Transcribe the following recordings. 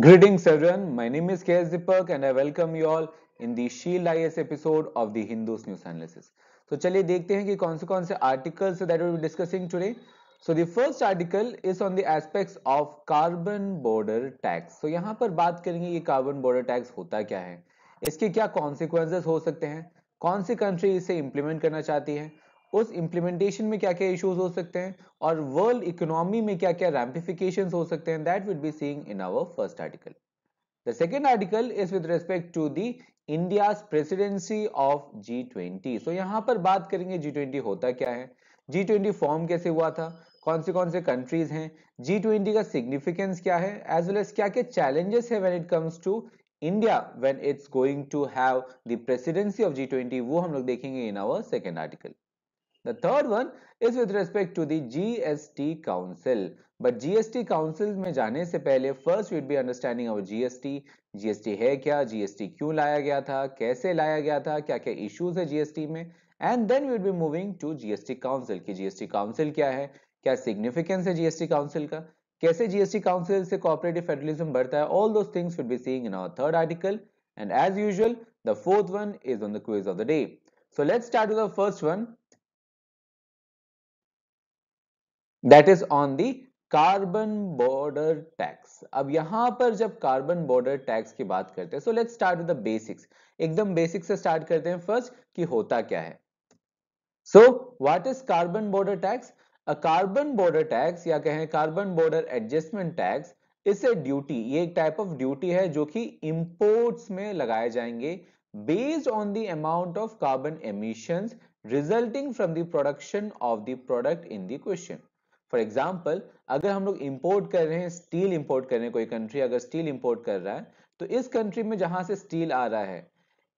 Greetings everyone, my name is KS Deepak and I welcome you all in the Shield IS episode of the Hindus News Analysis. So चलिए देखते हैं कि कौन से कौन से articles that we'll be discussing today. So the first article is on the aspects of carbon border tax. So यहाँ पर बात करेंगे ये carbon border tax होता क्या है इसके क्या consequences हो सकते हैं कौन सी country इसे implement करना चाहती है उस इंप्लीमेंटेशन में क्या क्या इश्यूज हो सकते हैं और वर्ल्ड इकोनॉमी में क्या क्या रैम्पिफिकेशन हो सकते हैं that will be seeing in our first article the second article is with with to to India presidency of G twenty so यहाँ पर बात करेंगे जी ट्वेंटी होता क्या है जी ट्वेंटी फॉर्म कैसे हुआ था कौन से कौन से कंट्रीज हैं जी ट्वेंटी का सिग्निफिकेंस क्या है एज वेल एज क्या क्या चैलेंजेस है when it comes to India when it's going to have the presidency of G twenty वो हम लोग देखेंगे in our second article The third one is with respect to the GST Council. But GST Council में जाने से पहले first we'd be understanding our GST. GST है क्या GST क्यों लाया गया था कैसे लाया गया था क्या क्या issues है GST में and then we'd be moving to GST council की जीएसटी काउंसिल क्या है क्या सिग्निफिकेंस है जीएसटी काउंसिल का कैसे जीएसटी काउंसिल से कोऑपरेटिव फेडरलिज्म बढ़ता है all those things will be seeing in our third article and as usual the fourth one is on the quiz of the day so let's start with the first one that is on the carbon border tax अब यहां पर जब carbon border tax की बात करते हैं so let's start with the basics एकदम basic से स्टार्ट करते हैं फर्स्ट कि होता क्या है so what is carbon border tax a carbon border tax या कहें कार्बन बॉर्डर एडजस्टमेंट टैक्स इस ए ड्यूटी ये एक टाइप ऑफ ड्यूटी है जो कि इंपोर्ट्स में लगाए जाएंगे based on the amount of carbon emissions resulting from the production of the product in the question for example अगर हम लोग इम्पोर्ट कर रहे हैं स्टील इम्पोर्ट कर रहे हैं कोई कंट्री अगर स्टील इम्पोर्ट कर रहा है तो इस कंट्री में जहां से स्टील आ रहा है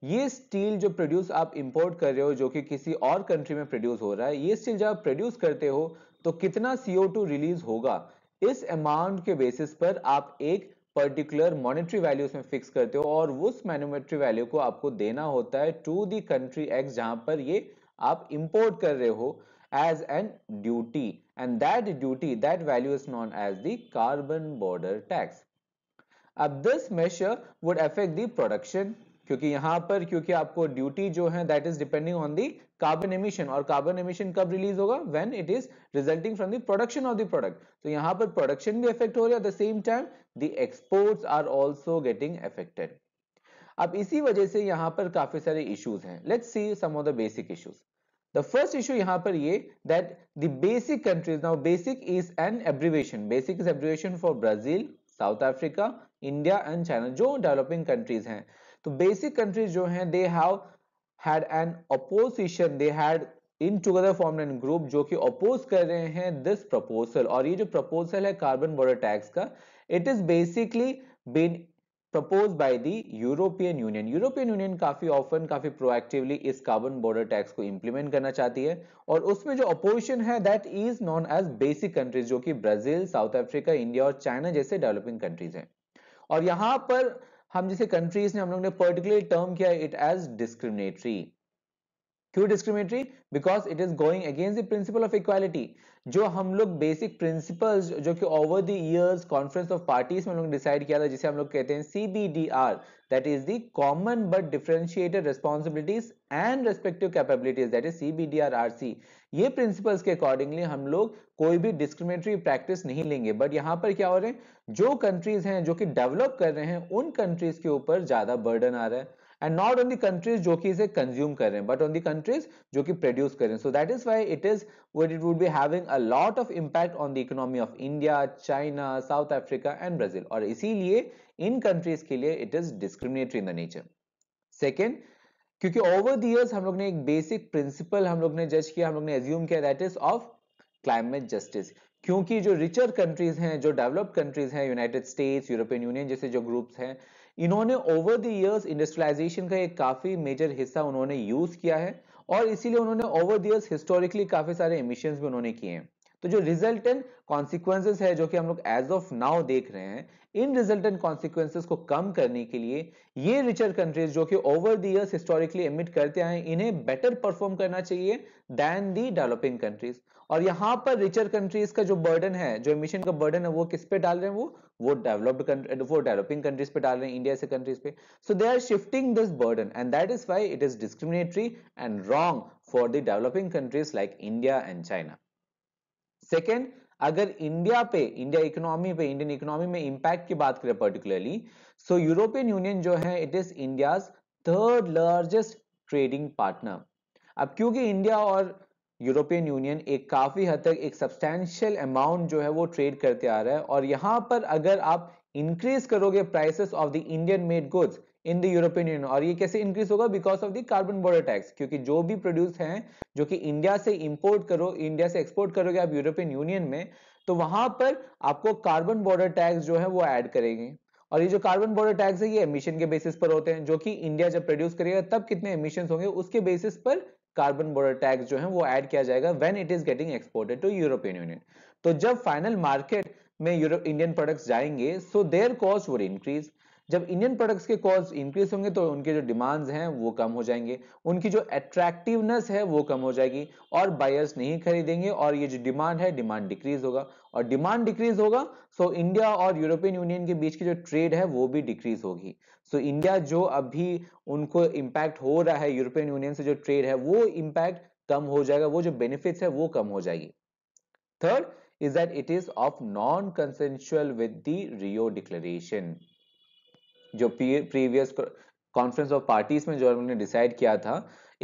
ये स्टील जो प्रोड्यूस आप इंपोर्ट कर रहे हो जो कि किसी और कंट्री में प्रोड्यूस हो रहा है ये स्टील जब आप प्रोड्यूस करते हो तो कितना टू रिलीज होगा इस अमाउंट के बेसिस पर आप एक पर्टिकुलर मॉनेटरी वैल्यू उसमें फिक्स करते हो और उस मैनोमेट्री वैल्यू को आपको देना होता है टू दी कंट्री एक्स जहां पर ये आप इंपोर्ट कर रहे हो as an duty and that duty that value is known as the carbon border tax. अब this measure would affect the production क्योंकि यहाँ पर क्योंकि आपको ड्यूटी जो है that is depending on the carbon emission और कार्बन एमिशन कब रिलीज होगा when it is resulting from the production of the product तो यहाँ पर प्रोडक्शन भी अफेक्ट हो रहा है at the same time the exports are also getting affected अब इसी वजह से यहाँ पर काफी सारे इश्यूज हैं let's see some of the basic issues The first issue yahan par ye that the basic countries now basic is an abbreviation basic is abbreviation for Brazil, South Africa, India and China jo developing countries हैं तो basic countries jo hain they have had an opposition they had in together form and group जो कि oppose कर रहे हैं this proposal और ये जो प्रपोजल है कार्बन बॉर्डर टैक्स का it is basically been propose by the European Union European Union काफी ऑफन काफी प्रोएक्टिवली इस कार्बन बॉर्डर टैक्स को इंप्लीमेंट करना चाहती है और उसमें जो अपोजिशन है that is known as BASIC countries जो कि ब्राजील साउथ अफ्रीका इंडिया और चाइना जैसे डेवलपिंग कंट्रीज हैं और यहां पर हम जैसे कंट्रीज ने हम लोग ने पर्टिकुलर टर्म किया इट एज डिस्क्रिमिनेटरी क्यों discriminatory because it is going against the principle of equality जो हम लोग बेसिक प्रिंसिपल्स जो कि over the years conference of parties में लोग डिसाइड किया था जिसे हम लोग कहते हैं CBDR that is the common but differentiated responsibilities and respective capabilities that is see ये प्रिंसिपल्स के अकॉर्डिंगली हम लोग कोई भी डिस्क्रिमिनेटरी प्रैक्टिस नहीं लेंगे बट यहां पर क्या हो रहे हैं जो कंट्रीज हैं जो कि डेवलप कर रहे हैं उन कंट्रीज के ऊपर ज्यादा बर्डन आ रहा है and not on the countries जो कि इसे कंज्यूम कर रहे हैं बट ऑन दी कंट्रीज जो कि प्रोड्यूस कर रहे हैं so that is why it is what it would be having a lot of impact on the economy of India China South Africa and Brazil और इसीलिए इन कंट्रीज के लिए it is discriminatory in the nature second क्योंकि over the हम लोग ने एक बेसिक प्रिंसिपल हम लोग ने जज किया हम लोग ने एज्यूम किया that is of climate justice क्योंकि जो रिचर कंट्रीज हैं जो डेवलप्ड कंट्रीज हैं यूनाइटेड स्टेट्स यूरोपियन यूनियन जैसे जो ग्रुप्स हैं इन्होंने ओवर द ईयर्स इंडस्ट्रियलाइजेशन का एक काफी मेजर हिस्सा उन्होंने यूज किया है और इसीलिए उन्होंने ओवर द हिस्टोरिकली काफी सारे एमिशन भी उन्होंने किए हैं तो जो रिजल्टेंट कॉन्सिक्वेंसेस है जो कि हम लोग एज ऑफ नाउ देख रहे हैं इन रिजल्टेंट कॉन्सिक्वेंसेस को कम करने के लिए ये रिचर कंट्रीज जो कि ओवर द हिस्टोरिकली एमिट करते आए इन्हें बेटर परफॉर्म करना चाहिए दैन दी डेवलपिंग कंट्रीज और यहां पर रिचर कंट्रीज का जो बर्डन है जो इमिशन का बर्डन है वो किस पे डाल रहे हैं वो वो डेवलप्ड वो डेवलपिंग कंट्रीज पे डाल रहे हैं इंडिया से कंट्रीज पे so they are shifting this burden and that is why it is discriminatory and wrong for the developing countries like India and China second अगर इंडिया पे इंडिया इकोनॉमी पे Indian economy में impact की बात करें particularly so European Union जो है it is India third largest trading partner अब क्योंकि इंडिया और यूरोपियन यूनियन एक काफ़ी हद तक एक सब्सटैंशियल अमाउंट जो है वो ट्रेड करते आ रहा है और यहां पर अगर आप इंक्रीज करोगे prices of the Indian made goods in the European Union और ये कैसे इंक्रीज होगा because of the carbon border tax क्योंकि जो भी प्रोड्यूस हैं जो कि इंडिया से इंपोर्ट करो इंडिया से एक्सपोर्ट करोगे आप यूरोपियन यूनियन में तो वहां पर आपको कार्बन बॉर्डर टैक्स जो है वो एड करेंगे और ये जो कार्बन बॉर्डर टैक्स है ये एमिशन के बेसिस पर होते हैं जो कि इंडिया जब प्रोड्यूस करेगा तब कितने एमिशन होंगे उसके बेसिस पर कार्बन बोर्डर टैक्स जो है वो ऐड किया जाएगा when it is getting exported to European Union तो जब फाइनल मार्केट में यूरो इंडियन प्रोडक्ट्स जाएंगे so their cost would increase जब इंडियन प्रोडक्ट्स के कॉस्ट इंक्रीज होंगे तो उनके जो डिमांड्स हैं वो कम हो जाएंगे उनकी जो अट्रैक्टिवनेस है वो कम हो जाएगी और बायर्स नहीं खरीदेंगे और ये जो डिमांड है डिमांड डिक्रीज होगा और डिमांड डिक्रीज होगा सो इंडिया और यूरोपियन यूनियन के बीच की जो ट्रेड है वो भी डिक्रीज होगी सो इंडिया जो अभी उनको इम्पैक्ट हो रहा है यूरोपियन यूनियन से जो ट्रेड है वो इम्पैक्ट कम हो जाएगा वो जो बेनिफिट्स है वो कम हो जाएगी third is that it is of non consensual with the Rio Declaration जो प्रीवियस कॉन्फ्रेंस ऑफ पार्टीज में जो उन्होंने डिसाइड किया था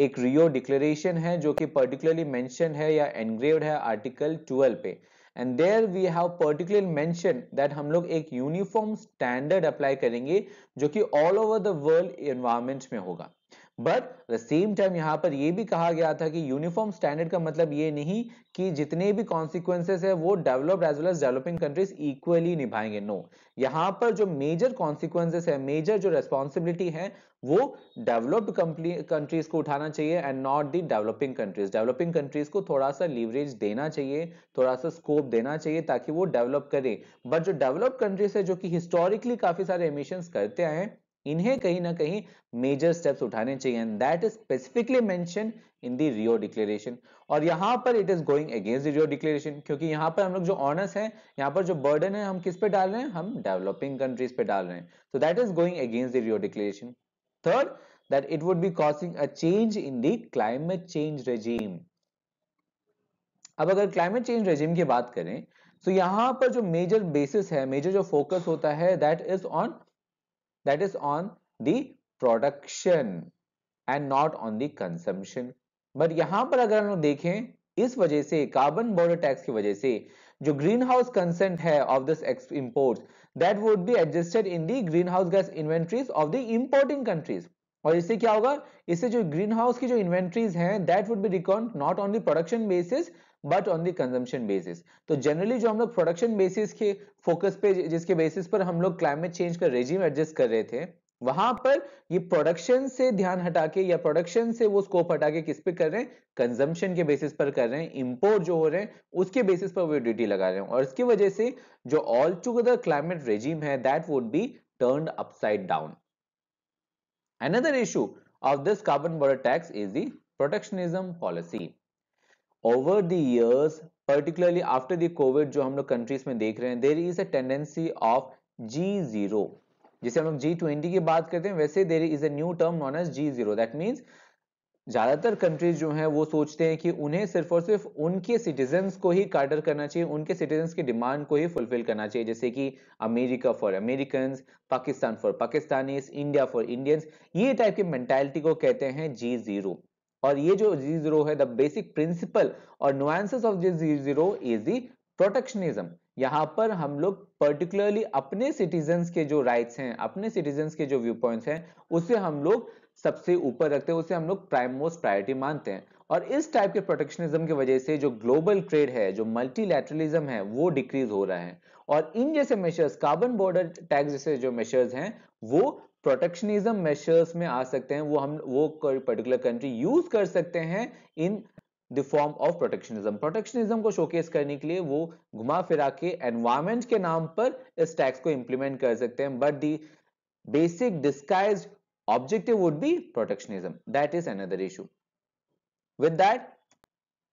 एक रियो डिक्लेरेशन है जो कि पर्टिकुलरली मेंशन है या एनग्रेव्ड है आर्टिकल 12 पे and there we have particular mention that हम लोग एक यूनिफॉर्म स्टैंडर्ड अप्लाई करेंगे जो कि all over the world environment में होगा बट द सेम टाइम यहाँ पर यह भी कहा गया था कि यूनिफॉर्म स्टैंडर्ड का मतलब ये नहीं कि जितने भी कॉन्सिक्वेंसेज है वो developed as well as developing countries equally निभाएंगे नो no. यहाँ पर जो मेजर कॉन्सिक्वेंसेज है मेजर जो रेस्पॉन्सिबिलिटी है वो डेवलप्ड कंट्रीज को उठाना चाहिए and not the developing countries developing countries को थोड़ा सा लीवरेज देना चाहिए थोड़ा सा स्कोप देना चाहिए ताकि वो डेवलप करें बट जो डेवलप कंट्रीज है जो कि हिस्टोरिकली काफी सारे एमिशन करते आए हैं इन्हें कहीं ना कहीं मेजर स्टेप्स उठाने चाहिए and that is specifically mention in the Rio Declaration और यहां पर it is going against Rio Declaration क्योंकि यहां पर हम लोग जो ऑनर्स हैं यहां पर जो बर्डन है हम किस पे डाल रहे हैं हम डेवलपिंग कंट्रीज पे डाल रहे हैं तो that is going against the Rio Declaration third that it would be causing a change in the climate change regime अब अगर क्लाइमेट चेंज रेजिम की बात करें तो so यहां पर जो मेजर बेसिस है मेजर जो फोकस होता है that is on that is on the production and not on the consumption but यहां पर अगर हम देखें इस वजह से कार्बन बॉर्डर टैक्स की वजह से जो ग्रीन हाउस कंसेंट है of this import that would adjusted in in greenhouse gas house gas inventories of the countries और इससे क्या होगा इससे जो ग्रीन हाउस की जो इन्वेंट्रीज हैं that would be record not on the production basis but on the consumption basis तो जनरली जो हम लोग प्रोडक्शन बेसिस के फोकस पे जिसके बेसिस पर हम लोग क्लाइमेट चेंज का रेजिम एडजस्ट कर रहे थे वहां पर ये प्रोडक्शन से ध्यान हटा के या प्रोडक्शन से वो स्कोप हटा के किस पे कर रहे हैं कंजम्पशन के बेसिस पर कर रहे हैं इंपोर्ट जो हो रहे हैं उसके बेसिस पर वो ड्यूटी लगा रहे हैं और इसकी वजह से जो ऑल टूगेदर क्लाइमेट रेजिम है that would be turn upside down another issue of this carbon border tax is the protectionism policy over the years particularly after the covid जो हम लोग कंट्रीज में देख रहे हैं there is a tendency of G zero जिसे हम लोग जी ट्वेंटी की बात करते हैं वैसे there is a term non as G zero that means ज्यादातर कंट्रीज जो हैं वो सोचते हैं कि उन्हें सिर्फ और सिर्फ उनके सिटीजन्स को ही कार्टर करना चाहिए उनके सिटीजन्स की डिमांड को ही फुलफिल करना चाहिए जैसे कि America for American Pakistan for Pakistani India for Indians ये टाइप की मेंटेलिटी को कहते हैं जी जीरो और ये जो जी जीरो है द बेसिक प्रिंसिपल और nuances of G zero is the protectionism यहाँ पर हम लोग पर्टिकुलरली अपने सिटीजन के जो राइट्स हैं अपने सिटीजन के जो व्यू पॉइंट हैं उसे हम लोग सबसे ऊपर रखते हैं उसे हम लोग प्राइम मोस्ट प्रायोरिटी मानते हैं और इस टाइप के प्रोटेक्शनिज्म की वजह से जो ग्लोबल ट्रेड है जो मल्टीलैटरलिज्म है वो डिक्रीज हो रहा है और इन जैसे मेजर्स कार्बन बॉर्डर टैक्स जैसे जो मेजर्स हैं वो प्रोटेक्शनिज्म मेजर्स में आ सकते हैं वो हम वो पर्टिकुलर कंट्री यूज कर सकते हैं in the form of protectionism protectionism को शोकेस करने के लिए वो घुमा फिरा के एनवायरमेंट के नाम पर इस टैक्स को इंप्लीमेंट कर सकते हैं but the basic disguise objective would be protectionism that is another issue with that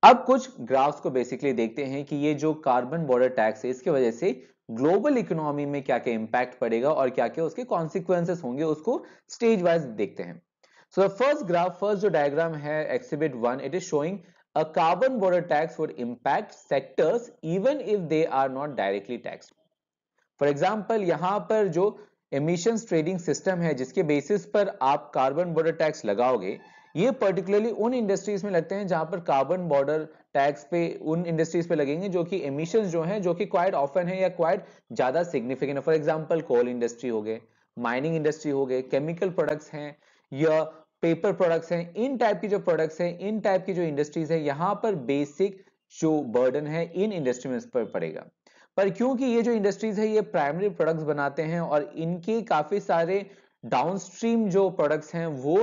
अब कुछ ग्राफ्स को बेसिकली देखते हैं कि ये जो कार्बन बॉर्डर टैक्स है इसकी वजह से ग्लोबल इकोनॉमी में क्या क्या इंपैक्ट पड़ेगा और क्या क्या उसके कॉन्सिक्वेंसेस होंगे उसको स्टेज वाइज देखते हैं so the first graph first जो डायग्राम है exhibit one it is showing a carbon border tax would impact sectors even if they are not directly tax for example यहां पर जो एमिशन ट्रेडिंग सिस्टम है जिसके basis पर आप carbon border tax लगाओगे ये पर्टिकुलरली उन इंडस्ट्रीज में लगते हैं जहां पर कार्बन बॉर्डर टैक्स पे उन इंडस्ट्रीज पे लगेंगे जो कि एमिशन जो हैं जो कि क्वाइट ऑफन है या क्वाइट ज्यादा significant for example coal industry हो गए माइनिंग इंडस्ट्री हो गए केमिकल प्रोडक्ट्स हैं या पेपर प्रोडक्ट्स हैं इन टाइप की जो प्रोडक्ट्स हैं इन टाइप की जो इंडस्ट्रीज है यहाँ पर बेसिक जो बर्डन है इन इंडस्ट्रीज पर पड़ेगा पर क्योंकि ये जो इंडस्ट्रीज है ये प्राइमरी प्रोडक्ट्स बनाते हैं और इनके काफी सारे डाउनस्ट्रीम जो प्रोडक्ट्स हैं वो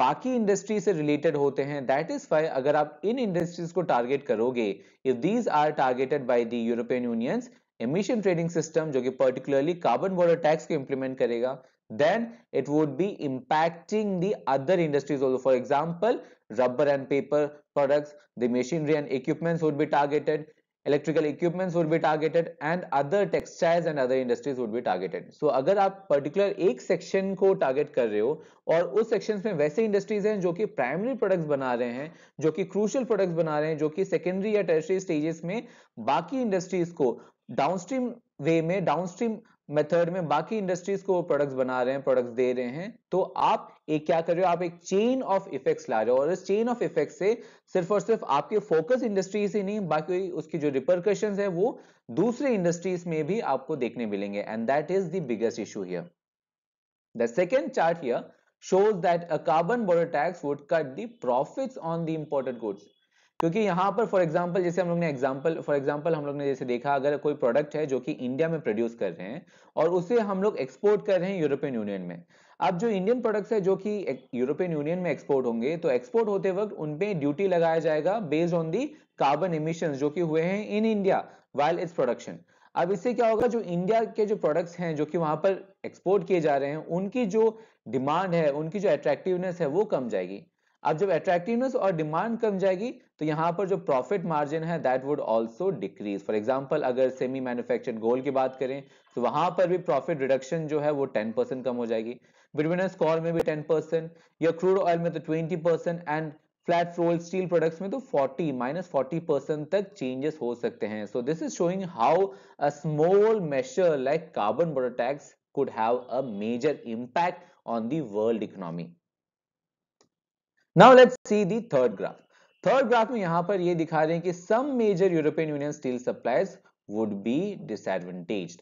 बाकी इंडस्ट्री से रिलेटेड होते हैं दैट इज वाई अगर आप इन इंडस्ट्रीज को टारगेट करोगे if these are targeted by the European Unions emission trading system जो कि पर्टिकुलरली कार्बन बॉर्डर टैक्स को इंप्लीमेंट करेगा then it would be impacting the other industries also for example rubber and paper products the machinery and equipments would be targeted electrical equipments would be targeted and other textiles and other industries would be targeted so agar aap particular ek section ko target kar rahe ho aur us sections mein waise industries hain jo ki primary products bana rahe hain jo ki crucial products bana rahe hain jo ki secondary ya tertiary stages mein बाकी industries ko downstream way mein downstream method में बाकी industries को वो products बना रहे हैं products दे रहे हैं तो आप एक क्या कर रहे हो आप एक चेन ऑफ इफेक्ट्स ला रहे हो और इस चेन ऑफ इफेक्ट से सिर्फ और सिर्फ आपके फोकस इंडस्ट्रीज ही नहीं बाकी उसकी जो रिपरकशन है वो दूसरे इंडस्ट्रीज में भी आपको देखने मिलेंगे and that is the biggest issue here the second chart here that a carbon carbon tax would cut cut on profits on goods क्योंकि यहाँ पर फॉर एग्जाम्पल जैसे हम लोग ने एग्जाम्पल फॉर एग्जाम्पल हम लोग ने जैसे देखा अगर कोई प्रोडक्ट है जो कि इंडिया में प्रोड्यूस कर रहे हैं और उसे हम लोग एक्सपोर्ट कर रहे हैं यूरोपियन यूनियन में अब जो इंडियन प्रोडक्ट्स है जो कि यूरोपियन यूनियन में एक्सपोर्ट होंगे तो एक्सपोर्ट होते वक्त उनपे ड्यूटी लगाया जाएगा based on the carbon emission जो कि हुए हैं in India while its production अब इससे क्या होगा जो इंडिया के जो प्रोडक्ट्स हैं जो कि वहां पर एक्सपोर्ट किए जा रहे हैं उनकी जो डिमांड है उनकी जो अट्रैक्टिवनेस है वो कम जाएगी अब जब अट्रैक्टिवनेस और डिमांड कम जाएगी तो यहाँ पर जो प्रॉफिट मार्जिन है that would also decrease for example अगर सेमी मैन्युफैक्चर गोल की बात करें तो वहां पर भी प्रॉफिट रिडक्शन जो है वो टेन परसेंट कम हो जाएगी बिटवीन स्कॉर में भी टेन परसेंट या क्रूड ऑयल में तो twenty percent and flat roll steel products में तो 40 माइनस फोर्टी परसेंट तक चेंजेस हो सकते हैं so this is showing how a small measure like carbon border tax could have a major impact on the world economy Now let's see the third graph. Third graph में यहां पर ये दिखा रहे हैं कि some major European union steel suppliers would be disadvantage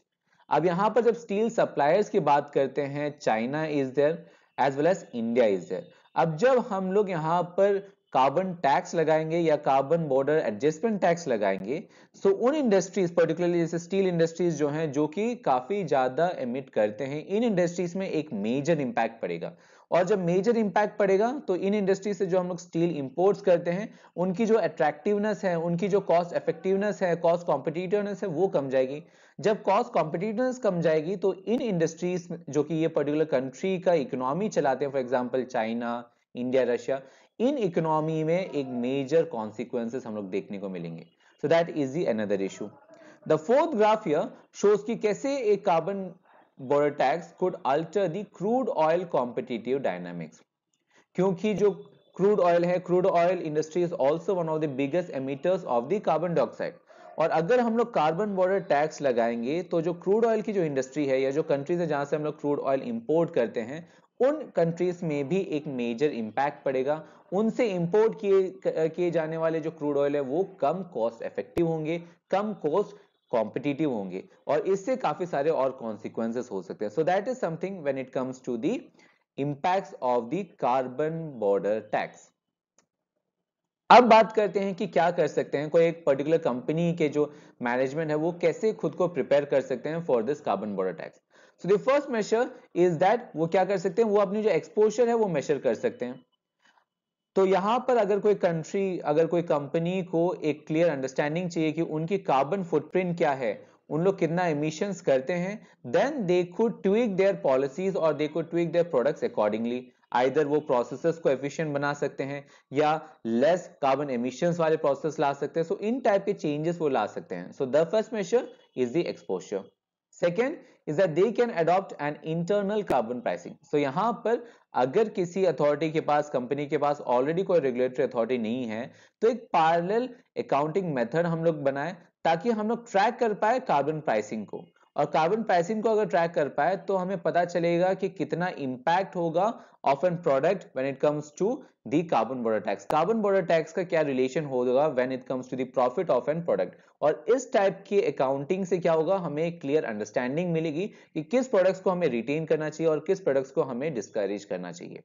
अब यहां पर जब स्टील सप्लायर्स की बात करते हैं China is there as well as India is there अब जब हम लोग यहाँ पर कार्बन टैक्स लगाएंगे या कार्बन बॉर्डर एडजस्टमेंट टैक्स लगाएंगे सो उन इंडस्ट्रीज पर्टिकुलरली जैसे स्टील इंडस्ट्रीज जो हैं जो कि काफी ज्यादा एमिट करते हैं इन इंडस्ट्रीज में एक मेजर इंपैक्ट पड़ेगा और जब मेजर इंपैक्ट पड़ेगा तो इन इंडस्ट्री से जो हम लोग स्टील इंपोर्ट्स करते हैं उनकी जो अट्रैक्टिवनेस है उनकी जो कॉस्ट इफेक्टिवनेस है कॉस्ट कॉम्पिटिटिवनेस है वो कम जाएगी जब कॉस्ट कॉम्पिटिटिवनेस कम जाएगी तो इन इंडस्ट्रीज जो कि ये पर्टिकुलर कंट्री का इकोनॉमी चलाते हैं for example China India Russia इन इकोनॉमी में एक मेजर कॉन्सिक्वेंसेस हम लोग देखने को मिलेंगे so that is the another issue the fourth graph here shows कि कैसे एक carbon border tax could alter the crude oil competitive dynamics क्योंकि जो क्रूड ऑयल है crude oil industry is also one of the biggest emitters of the carbon dioxide और अगर हम लोग कार्बन बॉर्डर टैक्स लगाएंगे तो जो क्रूड ऑयल की जो इंडस्ट्री है या जो कंट्रीज है जहां से हम लोग क्रूड ऑयल इंपोर्ट करते हैं उन कंट्रीज में भी एक मेजर इंपैक्ट पड़ेगा उनसे इंपोर्ट किए किए जाने वाले जो क्रूड ऑयल है वो कम कॉस्ट इफेक्टिव होंगे कम कॉस्ट कॉम्पिटिटिव होंगे और इससे काफी सारे और कॉन्सिक्वेंसेस हो सकते हैं so that is something when it comes to the impacts of the carbon border tax अब बात करते हैं कि क्या कर सकते हैं कोई एक पर्टिकुलर कंपनी के जो मैनेजमेंट है वो कैसे खुद को प्रिपेयर कर सकते हैं for this carbon border tax so the first major is that वो क्या कर सकते हैं वो अपनी जो एक्सपोजर है वो मेजर कर सकते हैं तो यहां पर अगर कोई कंट्री अगर कोई कंपनी को एक क्लियर अंडरस्टैंडिंग चाहिए कि उनकी कार्बन फुटप्रिंट क्या है उन लोग कितना इमिशंस करते हैं then they could tweak their policies और they could tweak their products accordingly either वो प्रोसेस को एफिशिएंट बना सकते हैं या लेस कार्बन इमिशंस वाले प्रोसेस ला सकते हैं सो so, इन टाइप के चेंजेस वो ला सकते हैं so the first major is the exposure second is that they can adopt an internal carbon pricing so यहां पर अगर किसी अथॉरिटी के पास कंपनी के पास ऑलरेडी कोई रेगुलेटरी अथॉरिटी नहीं है तो एक पार्लल अकाउंटिंग मेथड हम लोग बनाए ताकि हम लोग ट्रैक कर पाए कार्बन प्राइसिंग को और कार्बन प्राइसिंग को अगर ट्रैक कर पाए तो हमें पता चलेगा कि कितना इंपैक्ट होगा of an product when it comes to the carbon border tax carbon border tax का क्या रिलेशन होगा when it comes to the profit of an product और इस टाइप की अकाउंटिंग से क्या होगा हमें क्लियर अंडरस्टैंडिंग मिलेगी कि किस प्रोडक्ट्स को हमें रिटेन करना चाहिए और किस प्रोडक्ट्स को हमें डिस्करेज करना चाहिए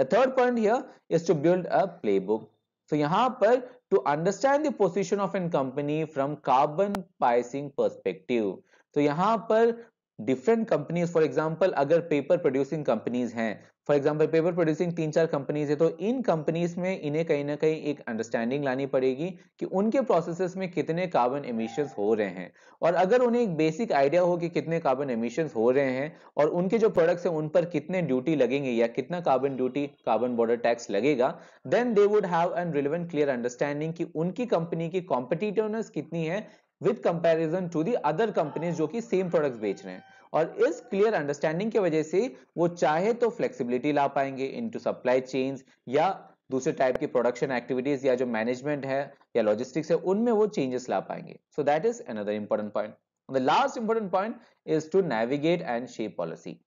the third point here is to build a playbook so यहां पर to understand the position of an company from carbon pricing perspective तो यहां पर डिफरेंट कंपनीज फॉर एग्जाम्पल अगर पेपर प्रोड्यूसिंग कंपनीज हैं फॉर एग्जाम्पल पेपर प्रोड्यूसिंग तीन चार companies है तो इन कंपनीज में इन्हें कहीं ना कहीं एक अंडरस्टैंडिंग लानी पड़ेगी कि उनके प्रोसेस में कितने कार्बन एमिशंस हो रहे हैं और अगर उन्हें एक बेसिक आइडिया हो कि कितने कार्बन एमिशंस हो रहे हैं और उनके जो प्रोडक्ट्स हैं उन पर कितने ड्यूटी लगेंगे या कितना carbon duty carbon border tax लगेगा then they would have an relevant clear understanding कि उनकी कंपनी की कॉम्पिटिटिवनेस कितनी है with comparison to the other companies जो कि सेम प्रोडक्ट्स बेच रहे हैं और इस क्लियर अंडरस्टैंडिंग की वजह से वो चाहे तो फ्लेक्सिबिलिटी ला पाएंगे इनटू सप्लाई चेन्स या दूसरे टाइप की प्रोडक्शन एक्टिविटीज या जो मैनेजमेंट है या लॉजिस्टिक्स है उनमें वो चेंजेस ला पाएंगे so that is another important point the last important point is to navigate and shape policy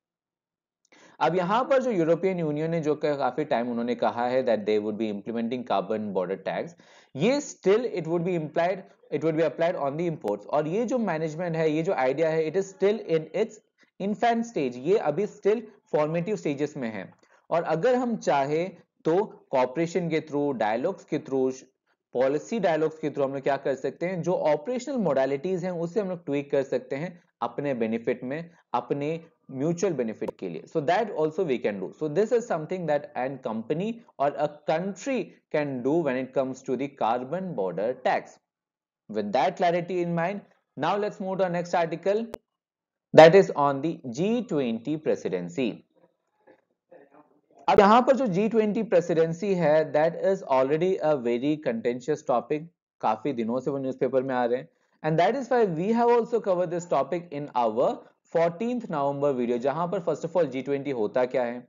अब यहाँ पर जो यूरोपियन यूनियन ने जो काफी टाइम उन्होंने कहा है that they would be implementing carbon border tax ये still it would be implied it would be applied on the imports और ये जो मैनेजमेंट है ये जो आइडिया है it is still in its fan stage ये अभी स्टिल फॉर्मेटिव स्टेजेस में है और अगर हम चाहे तो कॉपरेशन के थ्रू डायलॉग्स के थ्रू पॉलिसी डायलॉग्स के थ्रू हम लोग क्या कर सकते हैं जो ऑपरेशनल मोडालिटीज हैं उसे हम लोग ट्वीक कर सकते हैं अपने बेनिफिट में अपने म्यूचुअल बेनिफिट के लिए so that also we can do so this is something that an company और a country can do when it comes to the carbon border tax with that clarity in mind now let's move to next article article that is on the g20 presidency अब यहां पर जो G twenty presidency है that is already a very contentious topic काफी दिनों से वो newspaper में आ रहे हैं and that is why we have also cover this topic in our fourteen November video जहां पर first of all G twenty होता क्या है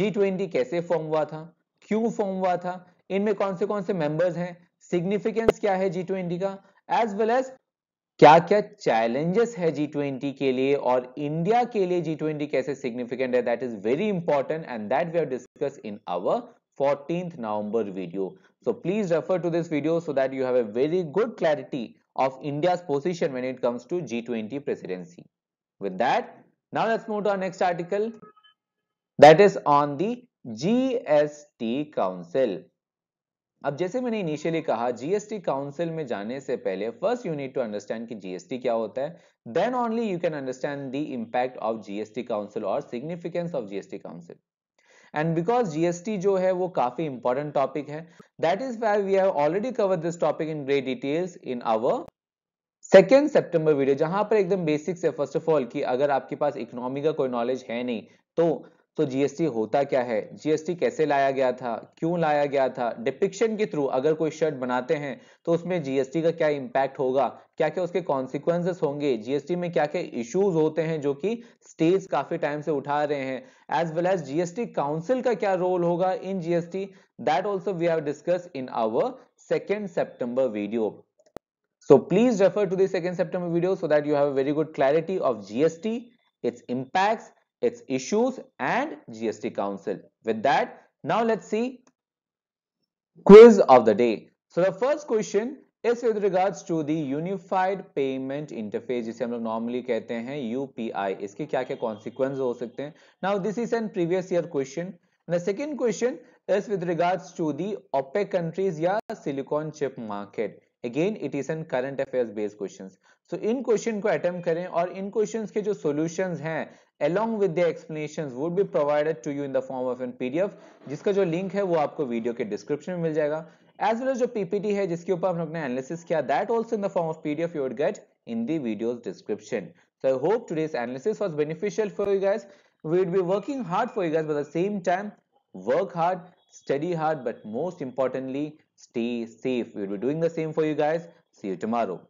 जी ट्वेंटी कैसे फॉर्म हुआ था क्यों फॉर्म हुआ था इनमें कौन से कौन से मेंबर्स हैं सिग्निफिकेंस क्या है जी ट्वेंटी का एज वेल एज क्या क्या चैलेंजेस है जी ट्वेंटी के लिए और इंडिया के लिए जी ट्वेंटी कैसे सिग्निफिकेंट है that is very important and that we have discuss in 14th November video. So please refer to this video so that you have a very good clarity of India's position when it comes to G20 presidency. With that, now let's move to our next article that is on the GST Council. अब जैसे मैंने initially कहा GST council में जाने से पहले first you need to understand कि GST क्या होता है then only you can understand the impact of GST council और significance of GST council and because GST जो है वो काफी इंपॉर्टेंट टॉपिक है that is why we have already cover this topic in great details in our second September video जहां पर एकदम basics है फर्स्ट ऑफ ऑल कि अगर आपके पास इकोनॉमी का कोई नॉलेज है नहीं तो तो जीएसटी होता क्या है जीएसटी कैसे लाया गया था क्यों लाया गया था डिपिक्शन के थ्रू अगर कोई शर्ट बनाते हैं तो उसमें जीएसटी का क्या इंपैक्ट होगा क्या क्या उसके कॉन्सिक्वेंसेस होंगे जीएसटी में क्या क्या इश्यूज होते हैं जो कि स्टेट्स काफी टाइम से उठा रहे हैं as well as GST council का क्या रोल होगा in GST that also we have discuss in our second September video So please refer to the 2nd September video so that you have a very good clarity of GST, its impacts its issues and GST Council. With that, now let's see quiz of the day. So the first question is with regards to the Unified Payment Interface jise hum log normally kehte hain UPI. iske kya kya consequences ho sakte hain Now this is an previous year question. And the second question is with regards to the OPEC countries ya silicon chip market. again it is an current affairs based questions so in question ko attempt kare aur in questions ke jo solutions hain along with the explanations would be provided to you in the form of a pdf जिसका जो link है वो आपको video के description में मिल जाएगा as well as जो ppt है जिसके ऊपर हम लोग ने analysis किया that also in the form of pdf you would get in the video's description so i hope today's analysis was beneficial for you guys we would be working hard for you guys but at the same time work hard study hard but most importantly stay safe we'll be doing the same for you guys see you tomorrow